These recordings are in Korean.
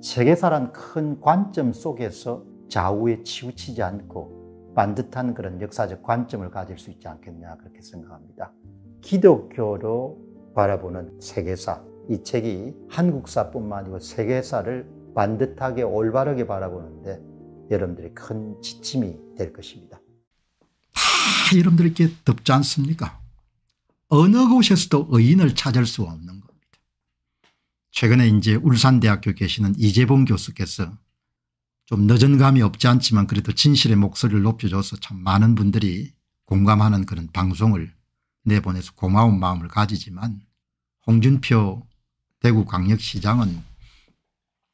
세계사란 큰 관점 속에서 좌우에 치우치지 않고 반듯한 그런 역사적 관점을 가질 수 있지 않겠냐 그렇게 생각합니다. 기독교로 바라보는 세계사 이 책이 한국사뿐만 아니고 세계사를 반듯하게 올바르게 바라보는데 여러분들이 큰 지침이 될 것입니다. 다여러분들에 덥지 않습니까? 어느 곳에서도 의인을 찾을 수 없는 것. 최근에 이제 울산대학교 계시는 이재봉 교수께서 좀 늦은 감이 없지 않지만 그래도 진실의 목소리를 높여줘서 참 많은 분들이 공감하는 그런 방송을 내보내서 고마운 마음을 가지지만 홍준표 대구광역시장은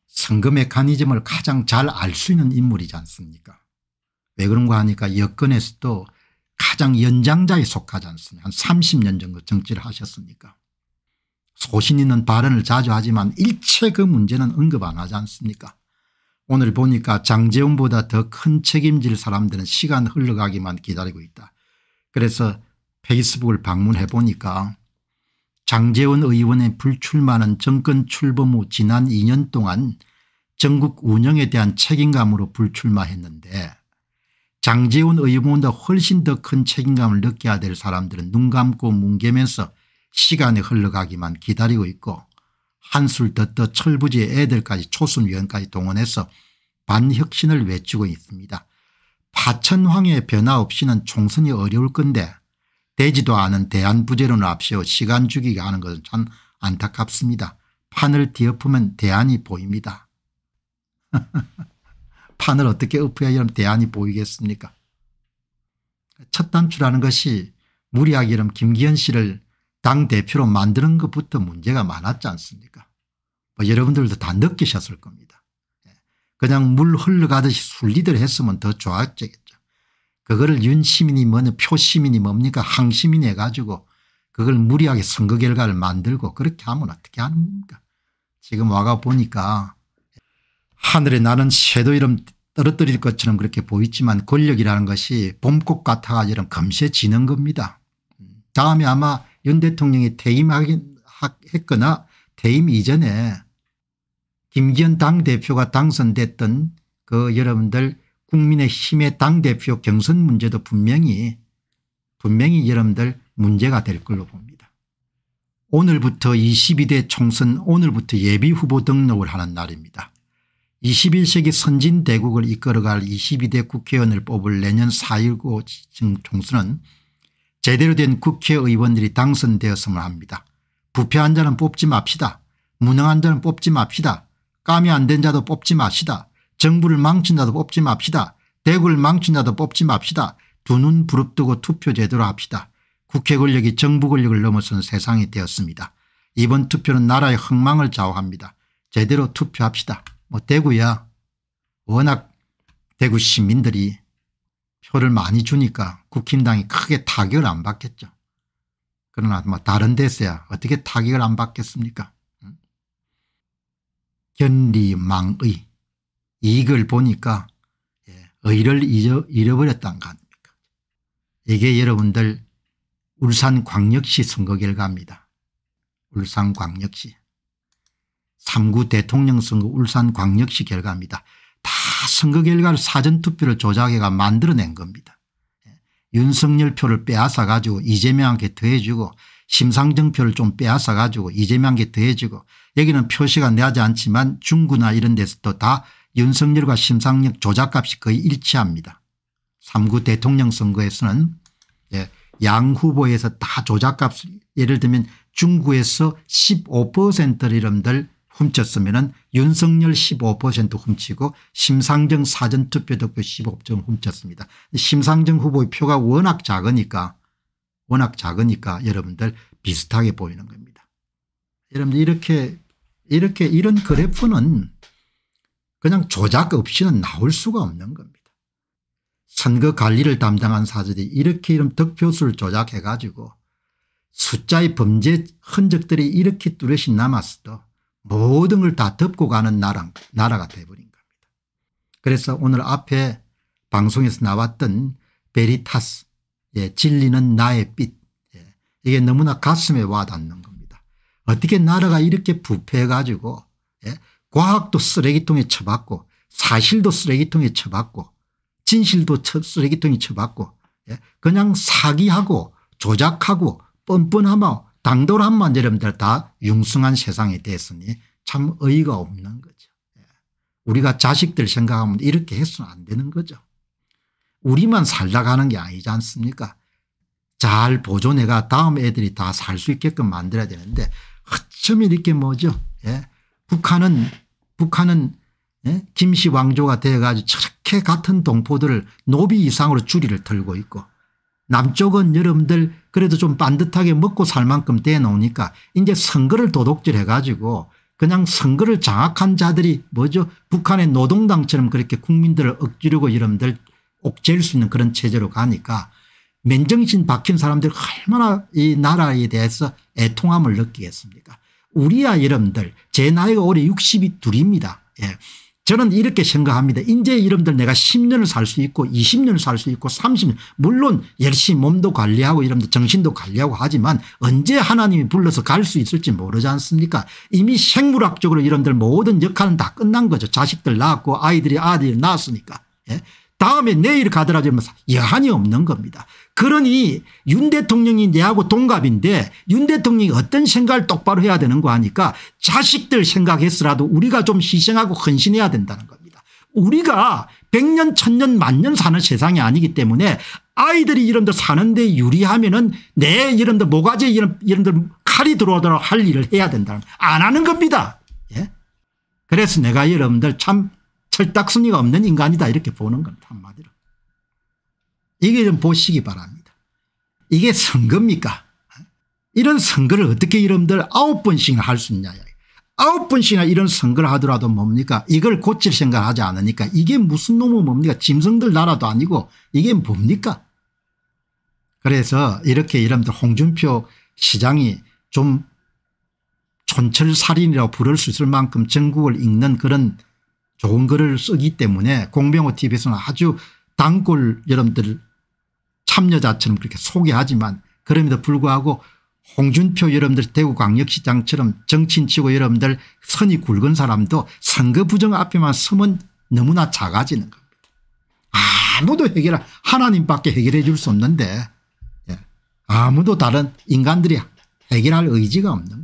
선거 메커니즘을 가장 잘 알 수 있는 인물이지 않습니까 왜 그런가 하니까 여건에서도 가장 연장자에 속하지 않습니까 한 30년 정도 정치를 하셨습니까 소신 있는 발언을 자주 하지만 일체 그 문제는 언급 안 하지 않습니까 오늘 보니까 장재훈보다 더 큰 책임질 사람들은 시간 흘러가기만 기다리고 있다. 그래서 페이스북을 방문해 보니까 장재원 의원의 불출마는 정권 출범 후 지난 2년 동안 전국 운영에 대한 책임감으로 불출마했는데 장재원 의원보다 훨씬 더 큰 책임감을 느껴야 될 사람들은 눈 감고 뭉개면서 시간이 흘러가기만 기다리고 있고 한술 더더 철부지의 애들까지 초순위원까지 동원해서 반혁신을 외치고 있습니다. 파천황의 변화 없이는 총선이 어려울 건데 되지도 않은 대안부재론을 앞세워 시간 주기가 하는 것은 참 안타깝습니다. 판을 뒤엎으면 대안이 보입니다. 판을 어떻게 엎어야 이런 대안이 보이겠습니까 첫 단추라는 것이 무리하게 이런 김기현 씨를 당대표로 만드는 것부터 문제가 많았지 않습니까 뭐 여러분들도 다 느끼셨을 겁니다. 예. 그냥 물 흘러가듯이 순리대로 했으면 더 좋았겠죠. 그거를 윤시민이 뭐냐 표시민이 뭡니까 항시민이 해가지고 그걸 무리하게 선거 결과를 만들고 그렇게 하면 어떻게 하는 겁니까 지금 와가 보니까 하늘에 나는 새도 이름 떨어뜨릴 것처럼 그렇게 보이지만 권력이라는 것이 봄꽃 같아가 이런 금세 지는 겁니다. 음. 다음에 아마 윤 대통령이 퇴임했거나 퇴임 이전에 김기현 당대표가 당선됐던 그 여러분들 국민의힘의 당대표 경선 문제도 분명히 분명히 여러분들 문제가 될 걸로 봅니다. 오늘부터 22대 총선 오늘부터 예비후보 등록을 하는 날입니다. 21세기 선진대국을 이끌어갈 22대 국회의원을 뽑을 내년 4.19 총선은 제대로 된 국회의원들이 당선되었음을 합니다. 부패한 자는 뽑지 맙시다. 무능한 자는 뽑지 맙시다. 까미 안 된 자도 뽑지 맙시다. 정부를 망친 자도 뽑지 맙시다. 대구를 망친 자도 뽑지 맙시다. 두 눈 부릅뜨고 투표 제대로 합시다. 국회 권력이 정부 권력을 넘어선 세상이 되었습니다. 이번 투표는 나라의 흥망을 좌우합니다. 제대로 투표합시다. 뭐 대구야 워낙 대구 시민들이 표를 많이 주니까 국힘당이 크게 타격을 안 받겠죠. 그러나 뭐 다른 데서야 어떻게 타격을 안 받겠습니까? 견리망의 이익을 보니까 예, 의를 잃어버렸다는 거 아닙니까? 이게 여러분들 울산광역시 선거 결과입니다. 울산광역시 3구 대통령 선거 울산광역시 결과입니다. 선거 결과를 사전투표를 조작해가 만들어낸 겁니다. 예. 윤석열 표를 빼앗아 가지고 이재명한테 더해주고 심상정 표를 좀 빼앗아 가지고 이재명한테 더해주고 여기는 표시가 나지 않지만 중구나 이런 데서도 다 윤석열과 심상정 조작값이 거의 일치합니다. 3구 대통령 선거에서는 예, 양 후보에서 다 조작값 예를 들면 중구에서 15%를 이름들 훔쳤으면 윤석열 15% 훔치고 심상정 사전투표 득표 15% 훔쳤습니다. 심상정 후보의 표가 워낙 작으니까 워낙 작으니까 여러분들 비슷하게 보이는 겁니다. 여러분들 이렇게 이렇게 이런 그래프는 그냥 조작 없이는 나올 수가 없는 겁니다. 선거 관리를 담당한 사절이 이렇게 이런 득표수를 조작해 가지고 숫자의 범죄 흔적들이 이렇게 뚜렷이 남았어도 모든 걸 다 덮고 가는 나라, 나라가 돼버린 겁니다. 그래서 오늘 앞에 방송에서 나왔던 베리타스 예, 진리는 나의 빛 예, 이게 너무나 가슴에 와닿는 겁니다. 어떻게 나라가 이렇게 부패해가지고 예, 과학도 쓰레기통에 쳐박고 사실도 쓰레기통에 쳐박고 진실도 쓰레기통에 쳐박고 예, 그냥 사기하고 조작하고 뻔뻔하며 당돌한만 여러들다 융숭한 세상이 됐으니 참 의의가 없는 거죠. 예. 우리가 자식들 생각하면 이렇게 해서는 안 되는 거죠. 우리만 살다 가는 게 아니지 않습니까 잘 보존해가 다음 애들이 다 살 수 있게끔 만들어야 되는데 허첨이 렇게 뭐죠 예. 북한은 북한은 예? 김씨 왕조가 되가지고 저렇게 같은 동포들을 노비 이상으로 줄이를 털고 있고 남쪽은 여러분들 그래도 좀 반듯하게 먹고 살 만큼 떼어놓으니까 이제 선거를 도둑질해 가지고 그냥 선거를 장악한 자들이 뭐죠 북한의 노동당처럼 그렇게 국민들을 억지르고 여러분들 옥죄일 수 있는 그런 체제로 가니까 맨정신 박힌 사람들 얼마나 이 나라에 대해서 애통함을 느끼겠습니까 우리야 여러분들 제 나이가 올해 62입니다. 예. 저는 이렇게 생각합니다. 인재의 이름들 내가 10년을 살 수 있고 20년을 살 수 있고 30년 물론 열심히 몸도 관리하고 이름도 정신도 관리하고 하지만 언제 하나님이 불러서 갈 수 있을지 모르지 않습니까 이미 생물학적으로 이런들 모든 역할은 다 끝난 거죠. 자식들 낳았고 아이들이 아들이 낳았으니까. 예? 다음에 내일 가더라도 여한이 없는 겁니다. 그러니 윤 대통령이 내하고 동갑인데 윤 대통령이 어떤 생각을 똑바로 해야 되는 거 하니까 자식들 생각했으라도 우리가 좀 희생하고 헌신해야 된다는 겁니다. 우리가 100년 1000년 만년 사는 세상이 아니기 때문에 아이들이 이런데 사는데 유리하면은 내 이런데 모가지 이런 이런들 칼이 들어오도록 할 일을 해야 된다는 안 하는 겁니다. 예? 그래서 내가 여러분들 참 철딱순이가 없는 인간이다 이렇게 보는 겁니다. 한마디로. 이게 좀 보시기 바랍니다. 이게 선거입니까? 이런 선거를 어떻게 이름들 아홉 번씩이나 할 수 있냐. 아홉 번씩이나 이런 선거를 하더라도 뭡니까 이걸 고칠 생각 하지 않으니까 이게 무슨 놈의 뭡니까 짐승들 나라도 아니고 이게 뭡니까 그래서 이렇게 이름들 홍준표 시장이 좀 촌철살인이라고 부를 수 있을 만큼 전국을 읽는 그런 좋은 글을 쓰기 때문에 공병호 tv에서는 아주 단골 여러분들 참여자처럼 그렇게 소개하지만 그럼에도 불구하고 홍준표 여러분들 대구광역시장처럼 정치인치고 여러분들 선이 굵은 사람도 선거 부정 앞에만 서면 너무나 작아지는 겁니다. 아무도 해결 하나님밖에 해결해 줄 수 없는데 예, 아무도 다른 인간들이 해결할 의지가 없는